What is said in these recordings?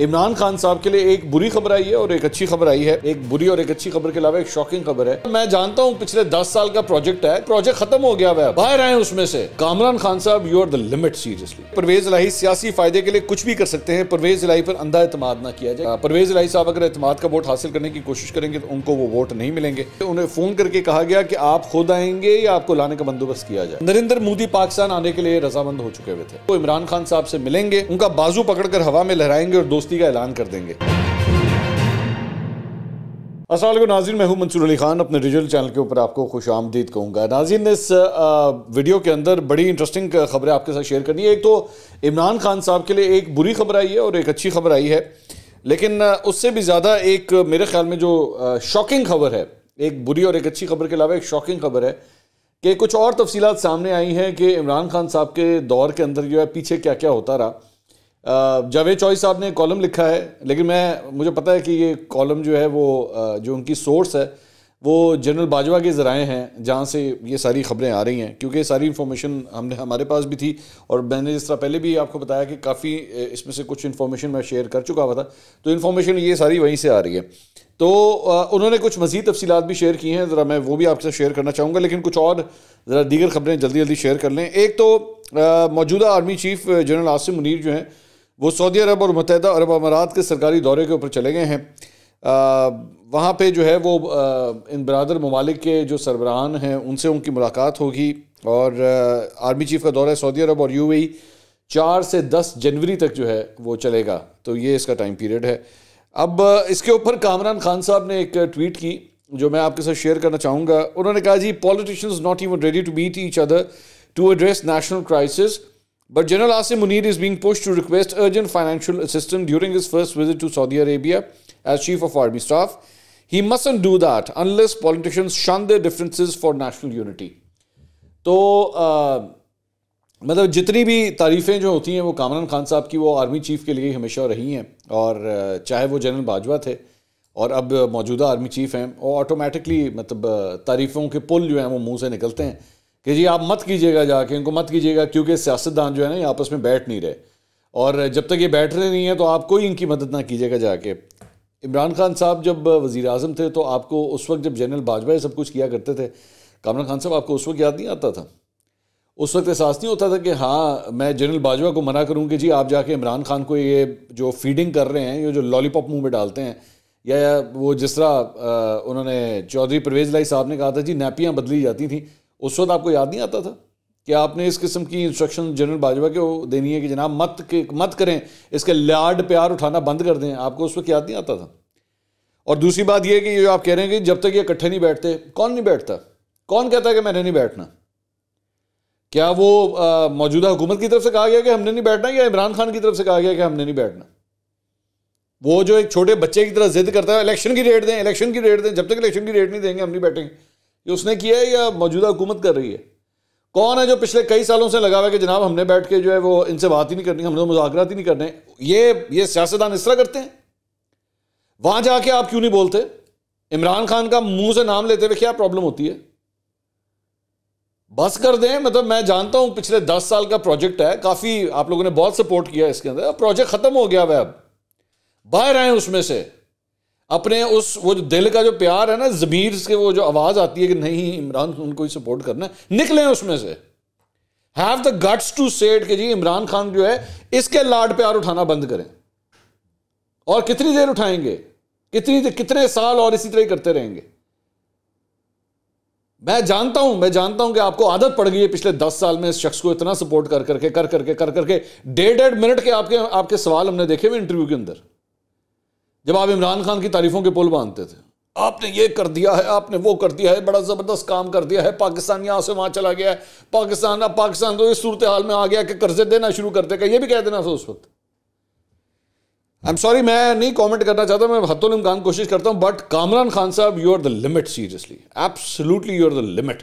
इमरान खान साहब के लिए एक बुरी खबर आई है और एक अच्छी खबर आई है एक बुरी और एक अच्छी खबर के अलावा एक शॉकिंग खबर है मैं जानता हूँ पिछले दस साल का प्रोजेक्ट है प्रोजेक्ट खत्म हो गया बाहर आए उसमें से Kamran Khan sahab you are the limit seriously Pervaiz Elahi सियासी फायदे के लिए कुछ भी कर सकते हैं परवेज लाही पर अंधा एतम ना किया जाए परवेज लाही साहब अगर एतम का वोट हासिल करने की कोशिश करेंगे तो उनको वो वोट नहीं मिलेंगे उन्हें फोन करके कहा गया कि आप खुद आएंगे या आपको लाने का बंदोबस्त किया जाए नरेंद्र मोदी पाकिस्तान आने के लिए रजामंद हो चुके हुए थे वो इमरान खान साहब से मिलेंगे उनका बाजू पकड़कर हवा में लहराएंगे और दो दोस्ती का ऐलान कर देंगे असल नाजिन मैं हूँ मंसूर अली खान अपने डिजिटल चैनल के ऊपर आपको खुश आमदीद कहूँगा नाजिन इस वीडियो के अंदर बड़ी इंटरेस्टिंग खबरें आपके साथ शेयर करनी है एक तो इमरान खान साहब के लिए एक बुरी खबर आई है और एक अच्छी खबर आई है लेकिन उससे भी ज़्यादा एक मेरे ख्याल में जो शॉकिंग खबर है एक बुरी और एक अच्छी खबर के अलावा एक शॉकिंग खबर है कि कुछ और तफसीत सामने आई हैं कि इमरान खान साहब के दौर के अंदर जो है पीछे क्या क्या होता रहा जावेद चौहरी साहब ने कॉलम लिखा है लेकिन मैं मुझे पता है कि ये कॉलम जो है वो जो उनकी सोर्स है वो जनरल बाजवा के ज़राए हैं जहाँ से ये सारी खबरें आ रही हैं क्योंकि सारी इन्फॉर्मेशन हमने हमारे पास भी थी और मैंने जिस तरह पहले भी आपको बताया कि काफ़ी इसमें से कुछ इन्फॉर्मेशन मैं शेयर कर चुका हुआ था तो इन्फॉर्मेशन ये सारी वहीं से आ रही है तो उन्होंने कुछ मज़ीद तफसीत भी शेयर की हैं ज़रा मैं वो भी आपसे शेयर करना चाहूँगा लेकिन कुछ और ज़रा दीगर खबरें जल्दी जल्दी शेयर कर लें एक तो मौजूदा army chief general Asim Munir जो हैं वो सऊदी अरब और मतहदा अरब अमारात के सरकारी दौरे के ऊपर चले गए हैं वहाँ पे जो है वो आ, इन बरदर ममालिक के जो सरबराहान हैं उनसे उनकी मुलाकात होगी और आ, आर्मी चीफ़ का दौरा सऊदी अरब और यू चार से दस जनवरी तक जो है वो चलेगा तो ये इसका टाइम पीरियड है अब इसके ऊपर कामरान खान साहब ने एक ट्वीट की जो मैं आपके साथ शेयर करना चाहूँगा उन्होंने कहा जी politician not even ready to meet each other to address national crisis But General Asim Munir is being pushed to request urgent financial assistance during his first visit to Saudi Arabia as Chief of Army Staff. He mustn't do that unless politicians shun their differences for national unity. तो मतलब जितनी भी तारीफ़ें जो होती हैं वो कामरान खान साहब की वो आर्मी चीफ़ के लिए हमेशा रही हैं और चाहे वो जनरल बाजवा थे और अब मौजूदा आर्मी चीफ़ हैं वो ऑटोमेटिकली मतलब तारीफ़ों के पुल जो हैं वो मुंह से निकलते हैं कि जी आप मत कीजिएगा जाके इनको मत कीजिएगा क्योंकि सियासतदान जो है ना ये आपस में बैठ नहीं रहे और जब तक ये बैठ रहे नहीं हैं तो आप कोई इनकी मदद ना कीजिएगा जाके इमरान खान साहब जब वज़ी अजम थे तो आपको उस वक्त जब जनरल बाजवा सब कुछ किया करते थे कामरान खान साहब आपको उस वक्त याद नहीं आता था उस वक्त एहसास नहीं होता था कि हाँ मैं जनरल बाजवा को मना करूँ कि जी आप जाके इमरान खान को ये जो फीडिंग कर रहे हैं ये जो लॉलीपॉप मुंह में डालते हैं या वो जिस तरह उन्होंने चौधरी परवेज लाई साहब ने कहा था जी नैपियाँ बदली जाती थी उस वक्त आपको याद नहीं आता था कि आपने इस किस्म की इंस्ट्रक्शन जनरल बाजवा के देनी है कि जनाब मत के मत करें इसके लाड प्यार उठाना बंद कर दें आपको उस वक्त याद नहीं आता था और दूसरी बात यह कि ये आप कह रहे हैं कि जब तक ये इकट्ठे नहीं बैठते कौन नहीं बैठता कौन कहता है कि मैंने नहीं बैठना क्या वो मौजूदा हुकूमत की तरफ से कहा गया कि हमने नहीं बैठना या इमरान खान की तरफ से कहा गया कि हमने नहीं बैठना वो जो एक छोटे बच्चे की तरह जिद करता है इलेक्शन की रेट दें इलेक्शन की रेट दें जब तक इलेक्शन की रेट नहीं देंगे हम नहीं बैठेंगे ये उसने किया है या मौजूदा हुकूमत कर रही है कौन है जो पिछले कई सालों से लगा हुआ है कि जनाब हमने बैठ के जो है वो इनसे बात ही नहीं करनी हमने मुजाकर ही नहीं करने ये ये सियासतदान इस तरह करते हैं वहां जाके आप क्यों नहीं बोलते इमरान खान का मुंह से नाम लेते हुए क्या प्रॉब्लम होती है बस कर दें मतलब मैं जानता हूं पिछले दस साल का प्रोजेक्ट है काफी आप लोगों ने बहुत सपोर्ट किया इसके अंदर प्रोजेक्ट खत्म हो गया वह अब बाहर आए उसमें से अपने उस वो जो दिल का जो प्यार है ना जमीर से वो जो आवाज़ आती है कि नहीं इमरान खान को ही सपोर्ट करना है निकले उसमें से have the guts to set कि जी इमरान खान जो है इसके लाड प्यार उठाना बंद करें और कितनी देर उठाएंगे कितनी देर कितने साल और इसी तरह करते रहेंगे मैं जानता हूं मैं जानता हूं कि आपको आदत पड़ गई है पिछले दस साल में इस शख्स को इतना सपोर्ट कर करके कर करके कर करके डेढ़ डेढ़ मिनट के आपके आपके सवाल हमने देखे हुए इंटरव्यू के अंदर जब आप इमरान खान की तारीफों के पुल बांधते थे आपने ये कर दिया है आपने वो कर दिया है बड़ा ज़बरदस्त काम कर दिया है पाकिस्तान यहाँ से वहाँ चला गया है पाकिस्तान अब पाकिस्तान तो इस सूरत हाल में आ गया कि कर्जे देना शुरू कर देगा ये भी कह देना था उस वक्त आई एम सॉरी मैं नहीं कमेंट करना चाहता मैं हतुल इमकान कोशिश करता हूँ but Kamran Khan sahab you are the limit seriously absolutely you are the limit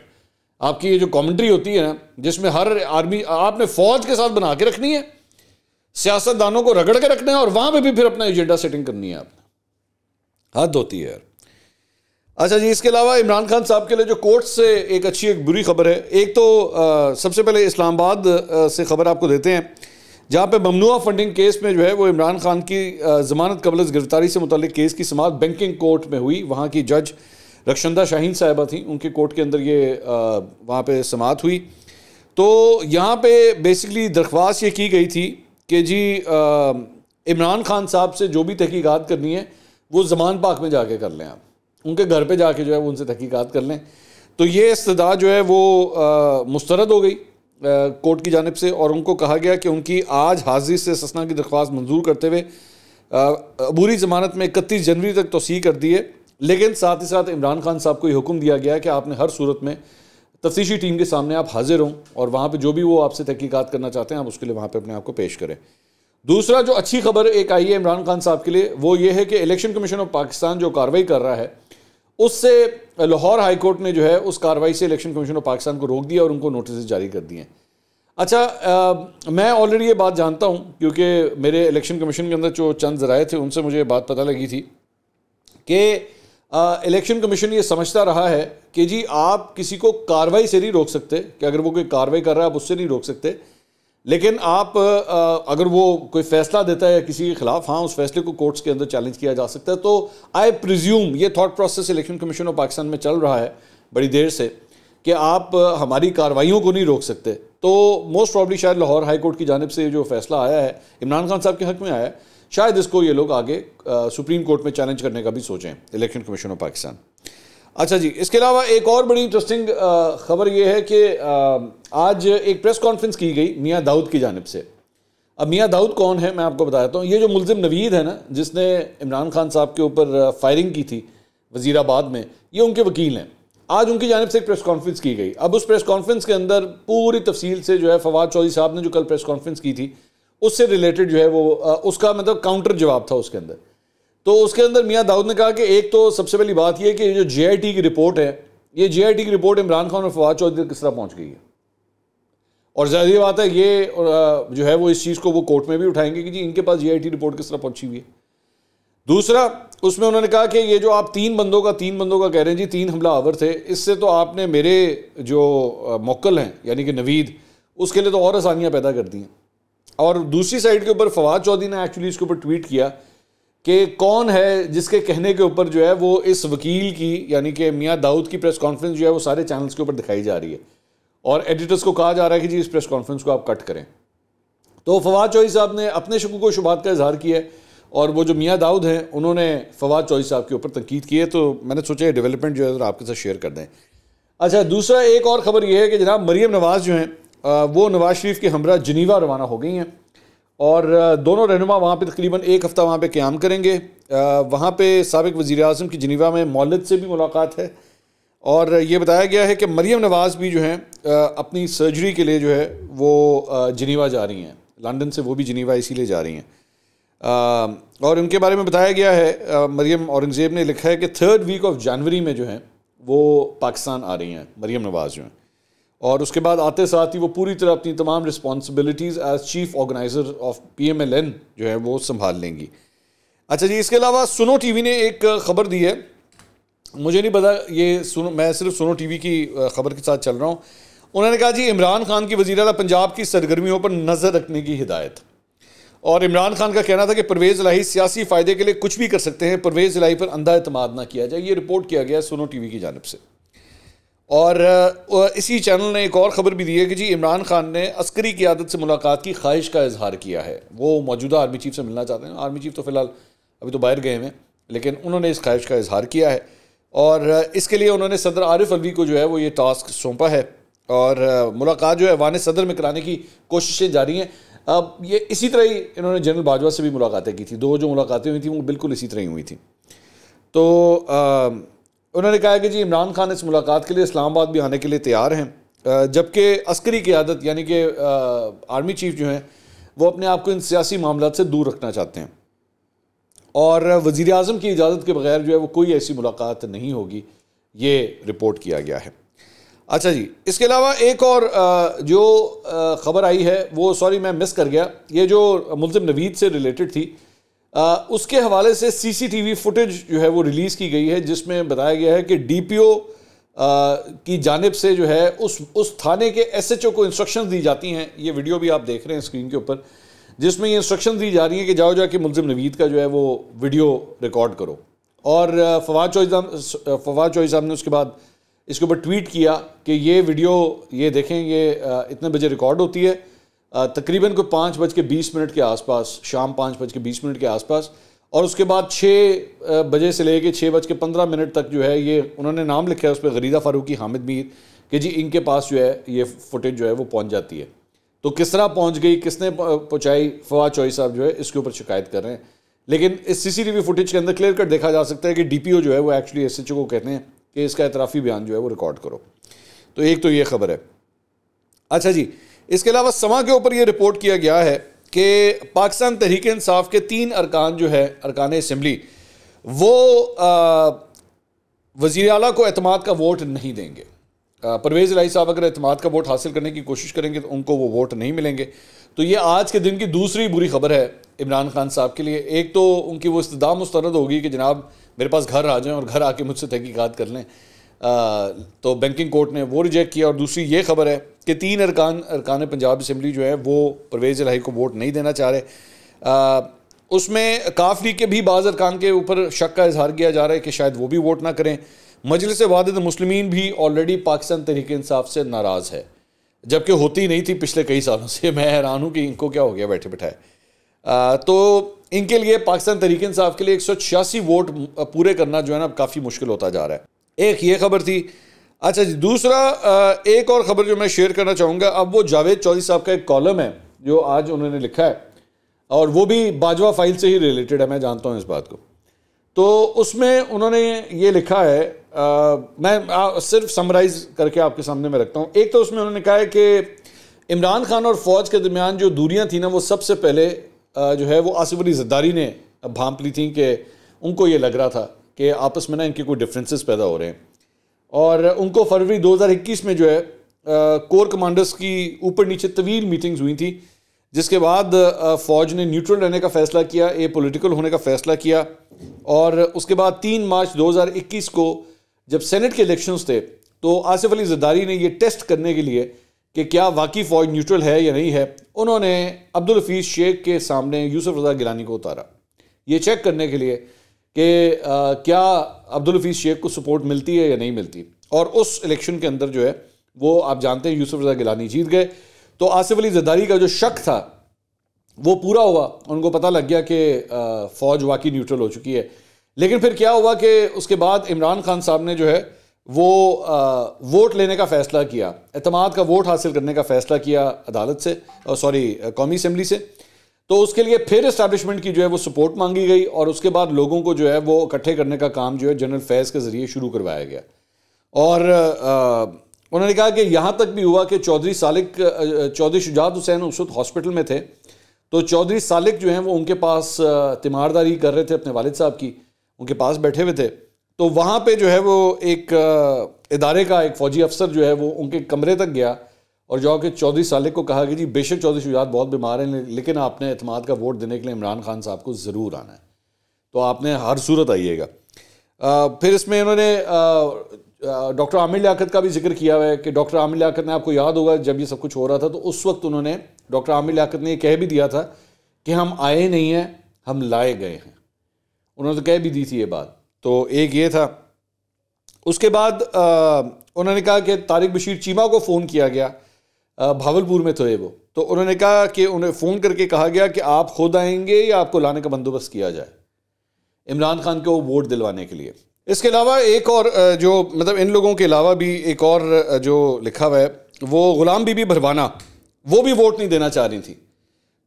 आपकी ये जो कॉमेंट्री होती है ना जिसमें हर आर्मी आपने फौज के साथ बना के रखनी है सियासतदानों को रगड़ के रखना है और वहां पे भी फिर अपना एजेंडा सेटिंग करनी है आपने हद होती है यार अच्छा जी इसके अलावा इमरान खान साहब के लिए जो कोर्ट से एक अच्छी एक बुरी खबर है एक तो आ, सबसे पहले इस्लामाबाद से खबर आपको देते हैं जहाँ पे ममनुआ फंडिंग केस में जो है वो इमरान खान की जमानत कबल गिरफ्तारी से मुतल केस की समात बैंकिंग कोर्ट में हुई वहाँ की जज रक्षंदा शाहीन साहिबा थी उनके कोर्ट के अंदर ये वहाँ पर समात हुई तो यहाँ पे बेसिकली दरख्वास्त ये की गई थी कि जी इमरान खान साहब से जो भी तहकीकात करनी है वो जमान पाक में जाके कर लें आप उनके घर पे जाके जो है वो उनसे तहकीकात कर लें तो ये इस्तदा जो है वो मुस्तरद हो गई कोर्ट की जानब से और उनको कहा गया कि उनकी आज हाजिर से ससना की दरख्वास्त मंजूर करते हुए अबूरी ज़मानत में इकतीस जनवरी तक तोसी कर दी है लेकिन साथ ही साथ इमरान खान साहब को ये हुक्म दिया गया कि आपने हर सूरत में तफ्तीशी टीम के सामने आप हाजिर हों और वहाँ पर जो भी वो आपसे तहकीकत करना चाहते हैं आप उसके लिए वहाँ पर अपने आप को पेश करें दूसरा जो अच्छी खबर एक आई है इमरान खान साहब के लिए वो ये है कि इलेक्शन कमीशन ऑफ पाकिस्तान जो कार्रवाई कर रहा है उससे लाहौर हाई कोर्ट ने जो है उस कार्रवाई से इलेक्शन कमीशन ऑफ पाकिस्तान को रोक दिया और उनको नोटिस जारी कर दिए अच्छा आ, मैं ऑलरेडी ये बात जानता हूँ क्योंकि मेरे इलेक्शन कमीशन के अंदर जो चंद ज़राए थे उनसे मुझे बात पता लगी थी कि इलेक्शन कमीशन ये समझता रहा है कि जी आप किसी को कार्रवाई से नहीं रोक सकते कि अगर वो कोई कार्रवाई कर रहा है आप उससे नहीं रोक सकते लेकिन आप आ, अगर वो कोई फैसला देता है किसी के खिलाफ हाँ उस फैसले को कोर्ट्स के अंदर चैलेंज किया जा सकता है तो आई प्रिज्यूम ये thought process election commission of Pakistan में चल रहा है बड़ी देर से कि आप हमारी कार्रवाइयों को नहीं रोक सकते तो मोस्ट प्रॉब्ली शायद लाहौर हाई कोर्ट की जानब से जो फैसला आया है इमरान खान साहब के हक में आया है शायद इसको ये लोग आगे सुप्रीम कोर्ट में चैलेंज करने का भी सोचें इलेक्शन कमीशन ऑफ पाकिस्तान अच्छा जी इसके अलावा एक और बड़ी इंटरेस्टिंग खबर यह है कि आज एक प्रेस कॉन्फ्रेंस की गई मियाँ दाऊद की जानब से अब मियाँ दाऊद कौन है मैं आपको बताता हूँ ये जो मुलजिम नवीद है ना जिसने इमरान खान साहब के ऊपर फायरिंग की थी वजीराबाद में ये उनके वकील हैं आज उनकी जानब से एक प्रेस कॉन्फ्रेंस की गई अब उस प्रेस कॉन्फ्रेंस के अंदर पूरी तफसील से जो है फवाद चौधरी साहब ने जो कल प्रेस कॉन्फ्रेंस की थी उससे रिलेटेड जो है वो उसका मतलब काउंटर जवाब था उसके अंदर तो उसके अंदर मियाँ दाऊद ने कहा कि एक तो सबसे पहली बात यह कि जो जे की रिपोर्ट है ये जे की रिपोर्ट इमरान खान और फवाद चौधरी किस तरह पहुँच गई है और ज्यादा ये बात है ये जो है वो इस चीज़ को वो कोर्ट में भी उठाएंगे कि जी इनके पास जे रिपोर्ट किस तरह पहुँची हुई है दूसरा उसमें उन्होंने कहा कि ये जो आप तीन बंदों का तीन बंदों का कह रहे हैं जी तीन हमला आवर थे इससे तो आपने मेरे जो मोकल हैं यानी कि नवीद उसके लिए तो और आसानियाँ पैदा कर दी हैं और दूसरी साइड के ऊपर फवाद चौधरी ने एक्चुअली इसके ऊपर ट्वीट किया कि कौन है जिसके कहने के ऊपर जो है वो इस वकील की यानी कि मियाँ दाऊद की प्रेस कॉन्फ्रेंस जो है वो सारे चैनल्स के ऊपर दिखाई जा रही है और एडिटर्स को कहा जा रहा है कि जी इस प्रेस कॉन्फ्रेंस को आप कट करें तो फवाद चौधरी साहब ने अपने शकू को शुबात का इजहार किया है और वो जो मियाँ दाऊद हैं उन्होंने फवाद चौधरी साहब के ऊपर तनकीद की है तो मैंने सोचा ये डेवलपमेंट जो है आपके साथ शेयर कर दें अच्छा दूसरा एक और ख़बर यह है कि जनाब मरीम नवाज़ जो हैं वो नवाज़ शरीफ के हमरा जनीवा रवाना हो गई हैं और दोनों रहनुमा वहाँ पर तकरीबन एक हफ़्ता वहाँ पर क्याम करेंगे वहाँ पर सबक वज़ी अजम की जनीवा में मौलद से भी मुलाकात है और ये बताया गया है कि मरीम नवाज़ भी जो हैं अपनी सर्जरी के लिए जो है वो जनीवा जा रही हैं लंदन से वो भी जनीवा इसीलिए जा रही हैं और उनके बारे में बताया गया है मरीम औरंगज़ेब ने लिखा है कि थर्ड वीक ऑफ जनवरी में जो है वो पाकिस्तान आ रही हैं मरीम नवाज़ जो हैं और उसके बाद आते साथ ही वो पूरी तरह अपनी तमाम responsibilities as chief organizer of P M L N जो है वो संभाल लेंगी अच्छा जी इसके अलावा सुनो टी वी ने एक ख़बर दी है मुझे नहीं पता ये सुनो मैं सिर्फ सुनो टी वी की ख़बर के साथ चल रहा हूँ उन्होंने कहा जी इमरान खान की वजी अला पंजाब की सरगर्मियों पर नज़र रखने की हिदायत और इमरान खान का कहना था कि परवेज़ लाही सियासी फ़ायदे के लिए कुछ भी कर सकते हैं परवेज़ लाही पर अंधा अतमाद ना किया जाए ये रिपोर्ट किया गया सुनो टी वी की जानब से और इसी चैनल ने एक और ख़बर भी दी है कि जी इमरान खान ने अस्करी की आदत से मुलाकात की ख्वाहिश का इजहार किया है वो मौजूदा आर्मी चीफ से मिलना चाहते हैं आर्मी चीफ तो फ़िलहाल अभी तो बाहर गए हैं लेकिन उन्होंने इस ख्वाहिश का इजहार किया है और इसके लिए उन्होंने सदर आरिफ अलवी को जो है वो ये टास्क सौंपा है और मुलाकात जो है वान सदर में कराने की कोशिशें जारी हैं अब ये इसी तरह ही इन्होंने जनरल बाजवा से भी मुलाकातें की थी दो जो मुलाकातें हुई थी वो बिल्कुल इसी तरह ही हुई थी तो आ, उन्होंने कहा कि जी इमरान खान इस मुलाकात के लिए इस्लामाबाद भी आने के लिए तैयार हैं जबकि अस्करी क्यादत यानी कि आर्मी चीफ जो हैं वो अपने आप को इन सियासी मामला से दूर रखना चाहते हैं और वज़ी अजम की इजाज़त के बगैर जो है वो कोई ऐसी मुलाकात नहीं होगी ये रिपोर्ट किया गया है अच्छा जी इसके अलावा एक और जो ख़बर आई है वो सॉरी मैं मिस कर गया ये जो मुलिम नवीद से रिलेटेड थी आ, उसके हवाले से सीसीटीवी फुटेज जो है वो रिलीज़ की गई है जिसमें बताया गया है कि डीपीओ की जानब से जो है उस उस थाने के एसएचओ को इंस्ट्रक्शन दी जाती हैं ये वीडियो भी आप देख रहे हैं स्क्रीन के ऊपर जिसमें ये इंस्ट्रक्शन दी जा रही है कि जाओ जाके मुलजिम नवीद का जो है वो वीडियो रिकॉर्ड करो और फवाद चौहान फवाद चौधरी साहब ने उसके बाद इसके ऊपर ट्वीट किया कि ये वीडियो ये देखें ये इतने बजे रिकॉर्ड होती है तकरीबन कोई पाँच बज के बीस मिनट के आसपास शाम पाँच बज के बीस मिनट के आसपास और उसके बाद छः बजे से लेके छः बज के पंद्रह मिनट तक जो है ये उन्होंने नाम लिखा है उस पर गरीदा फारूकी हामिद मीर कि जी इनके पास जो है ये फुटेज जो है वो पहुँच जाती है तो किस तरह पहुँच गई किसने पहुँचाई फवाद चौई साहब जो है इसके ऊपर शिकायत कर रहे हैं लेकिन इस सीसीटीवी फुटेज के अंदर क्लियर कट देखा जा सकता है कि डीपीओ जो है वो एक्चुअली एस को कहते हैं कि इसका इतराफ़ी बयान जो है वो रिकॉर्ड करो तो एक तो ये खबर है अच्छा जी इसके अलावा समा के ऊपर ये रिपोर्ट किया गया है कि पाकिस्तान तहरीक इंसाफ के तीन अरकान जो है अरकान इसम्बली वो वज़ी अला को अतमाद का वोट नहीं देंगे परवेज़ लाई साहब अगर अतमाद का वोट हासिल करने की कोशिश करेंगे तो उनको वो वोट नहीं मिलेंगे तो ये आज के दिन की दूसरी बुरी खबर है इमरान खान साहब के लिए एक तो उनकी वो इस्तदा मुस्रद होगी कि जनाब मेरे पास घर आ जाएँ और घर आके मुझसे तहकीकत कर लें आ, तो बैंकिंग कोर्ट ने वो रिजेक्ट किया और दूसरी ये खबर है कि तीन अरकान अरकान पंजाब असम्बली जो है वो परवेज़ लाही को वोट नहीं देना चाह रहे आ, उसमें काफ लीग के भी बाज़ अरकान के ऊपर शक का इजहार किया जा रहा है कि शायद वो भी वोट ना करें मजलिस वाद मुस्लिम भी ऑलरेडी पाकिस्तान तरीके इंसाफ से नाराज़ है जबकि होती नहीं थी पिछले कई सालों से मैं हैरान हूँ कि इनको क्या हो गया बैठे बैठाए तो इनके लिए पाकिस्तान तरीके इंसाफ के लिए एक वोट पूरे करना जो है ना काफ़ी मुश्किल होता जा रहा है एक ये खबर थी अच्छा जी दूसरा एक और ख़बर जो मैं शेयर करना चाहूँगा अब वो जावेद चौधरी साहब का एक कॉलम है जो आज उन्होंने लिखा है और वो भी बाजवा फाइल से ही रिलेटेड है मैं जानता हूँ इस बात को तो उसमें उन्होंने ये लिखा है आ, मैं आ, सिर्फ समराइज करके आपके सामने में रखता हूँ एक तो उसमें उन्होंने कहा है कि इमरान खान और फौज के दरमियान जो दूरियाँ थी ना वो सबसे पहले आ, जो है वो आसिफ अली जद्दारी ने भांप ली थी कि उनको ये लग रहा था कि आपस में ना इनके कोई डिफ्रेंसेस पैदा हो रहे हैं और उनको फरवरी 2021 में जो है कोर कमांडर्स की ऊपर नीचे तवील मीटिंग्स हुई थी जिसके बाद फ़ौज ने न्यूट्रल रहने का फ़ैसला किया ए पोलिटिकल होने का फ़ैसला किया और उसके बाद तीन मार्च 2021 को जब सेनेट के इलेक्शंस थे तो आसिफ अली जदारी ने यह टेस्ट करने के लिए कि क्या वाकई फ़ौज न्यूट्रल है या नहीं है उन्होंने अब्दुल हफीज़ शेख के सामने यूसुफ रजा गिलानी को उतारा ये चेक करने के लिए कि क्या अब्दुल हफीज़ शेख को सपोर्ट मिलती है या नहीं मिलती और उस इलेक्शन के अंदर जो है वो आप जानते हैं यूसुफ रजा गिलानी जीत गए तो आसिफ अली जदारी का जो शक था वो पूरा हुआ उनको पता लग गया कि फ़ौज वाकई न्यूट्रल हो चुकी है लेकिन फिर क्या हुआ कि उसके बाद इमरान खान साहब ने जो है वो आ, वोट लेने का फ़ैसला किया अतमाद का वोट हासिल करने का फ़ैसला किया अदालत से सॉरी कौमी असम्बली से तो उसके लिए फिर इस्टेब्लिशमेंट की जो है वो सपोर्ट मांगी गई और उसके बाद लोगों को जो है वो इकट्ठे करने का काम जो है जनरल फैज़ के ज़रिए शुरू करवाया गया और उन्होंने कहा कि यहाँ तक भी हुआ कि चौधरी सालिक चौधरी शुजात हुसैन उस वक्त हॉस्पिटल में थे तो चौधरी सालिक जो हैं वो उनके पास तीमारदारी कर रहे थे अपने वालद साहब की उनके पास बैठे हुए थे तो वहाँ पर जो है वो एक इदारे का एक फ़ौजी अफसर जो है वो उनके कमरे तक गया और जो कि चौधरी सालिक को कहा कि जी बेशक चौधरी शुजात बहुत बीमार हैं लेकिन आपने अतमाद का वोट देने के लिए इमरान खान साहब को ज़रूर आना है तो आपने हर सूरत आइएगा फिर इसमें इन्होंने डॉक्टर आमिर लियाकत का भी जिक्र किया हुआ है कि डॉक्टर आमिर लियाकत ने आपको याद होगा जब ये सब कुछ हो रहा था तो उस वक्त उन्होंने डॉक्टर आमिर लियाकत ने यह कह भी दिया था कि हम आए नहीं हैं हम लाए गए हैं उन्होंने तो कह भी दी थी ये बात तो एक ये था उसके बाद उन्होंने कहा कि तारिक बशीर चीमा को फ़ोन किया गया भावलपुर में थे तो वो तो उन्होंने कहा कि उन्हें फ़ोन करके कहा गया कि आप खुद आएंगे या आपको लाने का बंदोबस्त किया जाए इमरान खान को वोट दिलवाने के लिए इसके अलावा एक और जो मतलब इन लोगों के अलावा भी एक और जो लिखा हुआ है वो ग़ुलाम बीबी भरवाना वो भी वोट नहीं देना चाह रही थी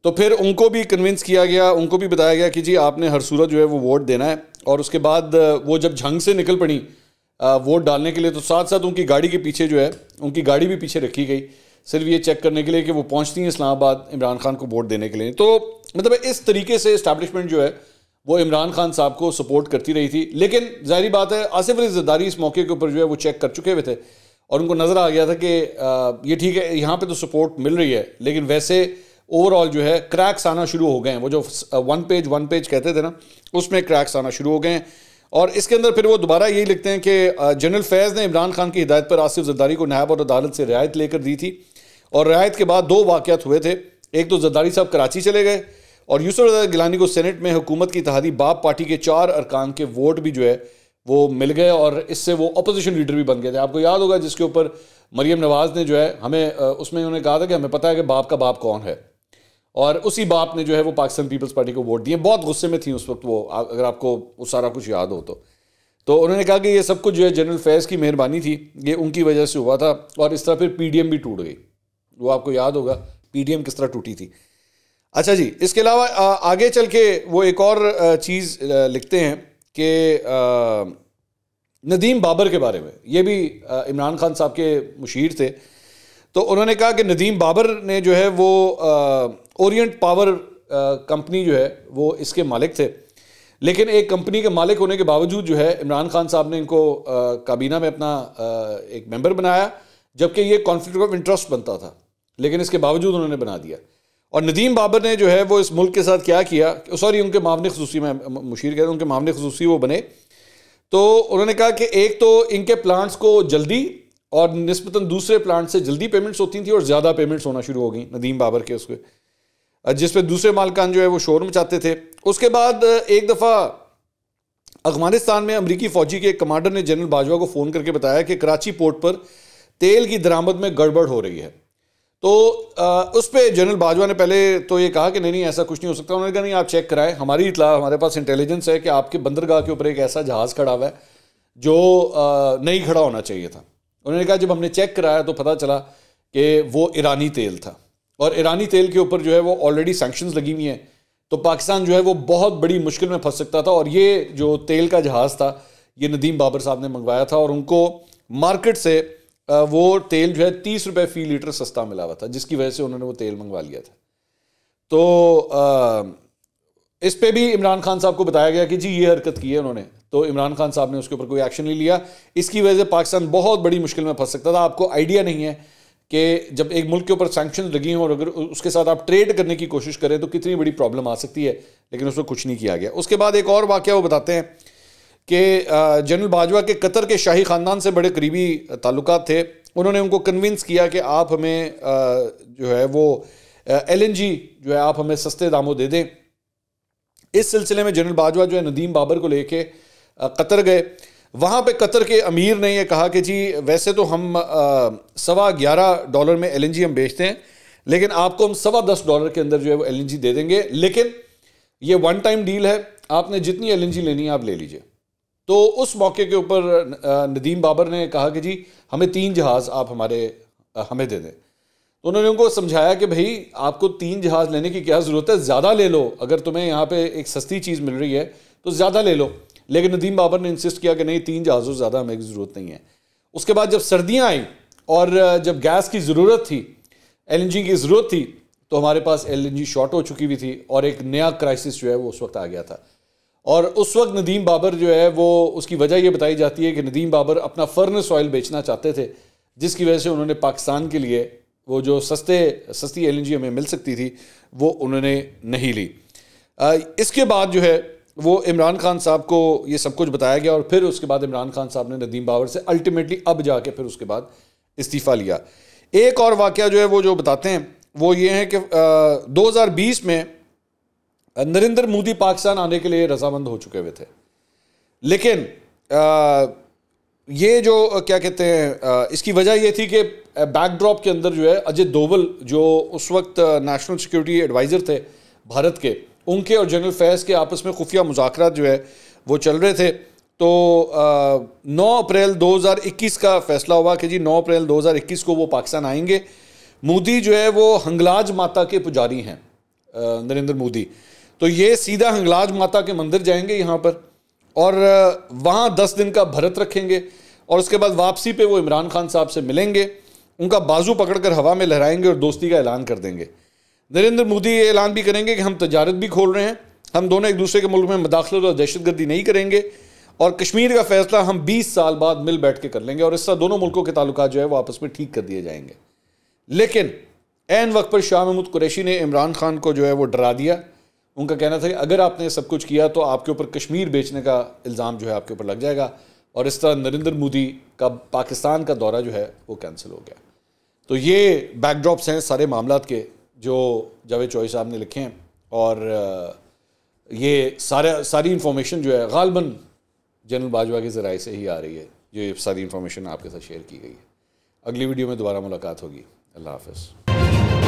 तो फिर उनको भी कन्विंस किया गया उनको भी बताया गया कि जी आपने हर सूरत जो है वो वोट देना है और उसके बाद वो जब झंग से निकल पड़ी वोट डालने के लिए तो साथ साथ उनकी गाड़ी के पीछे जो है उनकी गाड़ी भी पीछे रखी गई सिर्फ ये चेक करने के लिए कि वो पहुँचती हैं इस्लामाबाद इमरान खान को वोट देने के लिए तो मतलब इस तरीके से इस्टेबलिशमेंट जो है वो इमरान खान साहब को सपोर्ट करती रही थी लेकिन जहरी बात है आसिफ अली ज़द्दारी इस मौके के ऊपर जो है वो चेक कर चुके हुए थे और उनको नज़र आ गया था कि ये ठीक है यहाँ पर तो सपोर्ट मिल रही है लेकिन वैसे ओवरऑल जो है क्रैक्स आना शुरू हो गए हैं वो जो वन पेज वन पेज कहते थे ना उसमें क्रैक्स आना शुरू हो गए हैं और इसके अंदर फिर वो दोबारा यही लिखते हैं कि जनरल फैज़ ने इमरान खान की हिदायत पर आसिफ ज़द्दारी को नायब और अदालत से रियायत लेकर दी थी और रियायत के बाद दो वाक़त हुए थे एक तो जरदारी साहब कराची चले गए और यूसुफ रजा गिलानी को सेनेट में हुकूमत की तहदी बाप पार्टी के चार अरकान के वोट भी जो है वो मिल गए और इससे वो अपोजिशन लीडर भी बन गए थे आपको याद होगा जिसके ऊपर मरीम नवाज़ ने जो है हमें उसमें उन्होंने कहा था कि हमें पता है कि बाप का बाप कौन है और उसी बाप ने जो है वो पाकिस्तान पीपल्स पार्टी को वोट दिए बहुत गुस्से में थी उस वक्त वो अगर आपको वो सारा कुछ याद हो तो तो उन्होंने कहा कि ये सब कुछ जो है जनरल फैज़ की मेहरबानी थी ये उनकी वजह से हुआ था और इस तरह फिर पी डी एम भी टूट गई वो आपको याद होगा पीडीएम किस तरह टूटी थी अच्छा जी इसके अलावा आगे चल के वो एक और चीज़ लिखते हैं कि नदीम बाबर के बारे में ये भी इमरान खान साहब के मुशीर थे तो उन्होंने कहा कि नदीम बाबर ने जो है वो ओरिएंट पावर कंपनी जो है वो इसके मालिक थे लेकिन एक कंपनी के मालिक होने के बावजूद जो है इमरान खान साहब ने इनको काबीना में अपना आ, एक मेंबर बनाया जबकि ये कॉन्फ्लिक्ट ऑफ इंटरेस्ट बनता था लेकिन इसके बावजूद उन्होंने बना दिया और नदीम बाबर ने जो है वो इस मुल्क के साथ क्या किया सॉरी उनके मामले खसूसी मैं मुशीर कह रहा उनके मामले खसूसी वो बने तो उन्होंने कहा कि एक तो इनके प्लांट्स को जल्दी और नस्बता दूसरे प्लांट से जल्दी पेमेंट्स होती थी और ज़्यादा पेमेंट्स होना शुरू हो गई नदीम बाबर के उसके जिस पर दूसरे मालकान जो है वो शोर मचाते थे उसके बाद एक दफ़ा अफगानिस्तान में अमरीकी फ़ौजी के कमांडर ने जनरल बाजवा को फ़ोन करके बताया कि कराची पोर्ट पर तेल की दरामद में गड़बड़ हो रही है तो उस पर जनरल बाजवा ने पहले तो ये कहा कि नहीं नहीं ऐसा कुछ नहीं हो सकता उन्होंने कहा नहीं आप चेक कराएं हमारी इतला हमारे पास इंटेलिजेंस है कि आपके बंदरगाह के ऊपर एक ऐसा जहाज़ खड़ा हुआ है जो नहीं खड़ा होना चाहिए था उन्होंने कहा जब हमने चेक कराया तो पता चला कि वो ईरानी तेल था और ईरानी तेल के ऊपर जो है वो ऑलरेडी सेंक्शन लगी हुई हैं तो पाकिस्तान जो है वो बहुत बड़ी मुश्किल में फंस सकता था और ये जो तेल का जहाज़ था ये नदीम बाबर साहब ने मंगवाया था और उनको मार्केट से वो तेल जो है तीस रुपए फी लीटर सस्ता मिला हुआ था जिसकी वजह से उन्होंने वो तेल मंगवा लिया था तो इस पे भी इमरान खान साहब को बताया गया कि जी ये हरकत की है उन्होंने तो इमरान खान साहब ने उसके ऊपर कोई एक्शन नहीं लिया इसकी वजह से पाकिस्तान बहुत बड़ी मुश्किल में फंस सकता था आपको आइडिया नहीं है कि जब एक मुल्क के ऊपर सैक्शन लगी हों और अगर उसके साथ आप ट्रेड करने की कोशिश करें तो कितनी बड़ी प्रॉब्लम आ सकती है लेकिन उसमें कुछ नहीं किया गया उसके बाद एक और वाक्य वो बताते हैं कि जनरल बाजवा के कतर के शाही ख़ानदान से बड़े करीबी ताल्लुक थे उन्होंने उनको कन्विंस किया कि आप हमें जो है वो एल जो है आप हमें सस्ते दामों दे दें इस सिलसिले में जनरल बाजवा जो है नदीम बाबर को लेके कतर गए वहाँ पे कतर के अमीर ने यह कहा कि जी वैसे तो हम सवा ग्यारह डॉलर में एल हम बेचते हैं लेकिन आपको हम सवा दस डॉलर के अंदर जो है वो एल दे देंगे लेकिन ये वन टाइम डील है आपने जितनी एल लेनी है आप ले लीजिए तो उस मौके के ऊपर नदीम बाबर ने कहा कि जी हमें तीन जहाज़ आप हमारे हमें दे दें तो उन्होंने उनको समझाया कि भाई आपको तीन जहाज़ लेने की क्या ज़रूरत है ज़्यादा ले लो अगर तुम्हें यहाँ पे एक सस्ती चीज़ मिल रही है तो ज़्यादा ले लो लेकिन नदीम बाबर ने इंसिस्ट किया कि नहीं तीन जहाज़ों ज़्यादा हमें ज़रूरत नहीं है उसके बाद जब सर्दियाँ आई और जब गैस की ज़रूरत थी एल की ज़रूरत थी तो हमारे पास एल शॉर्ट हो चुकी हुई थी और एक नया क्राइसिस जो है वो उस वक्त आ गया था और उस वक्त नदीम बाबर जो है वो उसकी वजह ये बताई जाती है कि नदीम बाबर अपना फर्नेस ऑयल बेचना चाहते थे जिसकी वजह से उन्होंने पाकिस्तान के लिए वो जो सस्ते सस्ती एल हमें मिल सकती थी वो उन्होंने नहीं ली इसके बाद जो है वो इमरान खान साहब को ये सब कुछ बताया गया और फिर उसके बाद इमरान खान साहब ने नदीम बाबर से अल्टीमेटली अब जाके फिर उसके बाद इस्तीफ़ा लिया एक और वाक़ जो है वो जो बताते हैं वो ये है कि दो हज़ार बीस में नरेंद्र मोदी पाकिस्तान आने के लिए रजामंद हो चुके हुए थे लेकिन आ, ये जो क्या कहते हैं इसकी वजह ये थी कि बैकड्रॉप के अंदर जो है अजय दोवल जो उस वक्त नेशनल सिक्योरिटी एडवाइज़र थे भारत के उनके और जनरल फैज़ के आपस में खुफिया मुजाकर जो है वो चल रहे थे तो नौ अप्रैल 2021 का फैसला हुआ कि जी 9 अप्रैल 2021 को वो पाकिस्तान आएंगे मोदी जो है वो हंगलाज माता के पुजारी हैं नरेंद्र मोदी तो ये सीधा हंगलाज माता के मंदिर जाएंगे यहाँ पर और वहाँ दस दिन का भरत रखेंगे और उसके बाद वापसी पे वो इमरान खान साहब से मिलेंगे उनका बाजू पकड़कर हवा में लहराएंगे और दोस्ती का ऐलान कर देंगे नरेंद्र मोदी ये ऐलान भी करेंगे कि हम तजारत भी खोल रहे हैं हम दोनों एक दूसरे के मुल्क में मदाखलत और दहशत गर्दी नहीं करेंगे और कश्मीर का फैसला हम 20 साल बाद मिल बैठ के कर लेंगे और इससे दोनों मुल्कों के ताल्लुक जो है वो आपस में ठीक कर दिए जाएंगे लेकिन एन वक्त पर शाह महमूद कुरैशी ने इमरान खान को जो है वो डरा दिया उनका कहना था कि अगर आपने सब कुछ किया तो आपके ऊपर कश्मीर बेचने का इल्ज़ाम जो है आपके ऊपर लग जाएगा और इस तरह नरेंद्र मोदी का पाकिस्तान का दौरा जो है वो कैंसिल हो गया तो ये बैकड्रॉप्स हैं सारे मामला के जो जावेद चौहरी साहब ने लिखे हैं और ये सारा सारी इन्फॉर्मेशन जो है गालबन जनरल बाजवा के ज़राए से ही आ रही है ये सारी इन्फॉर्मेशन आपके साथ शेयर की गई है अगली वीडियो में दोबारा मुलाकात होगी अल्लाह हाफ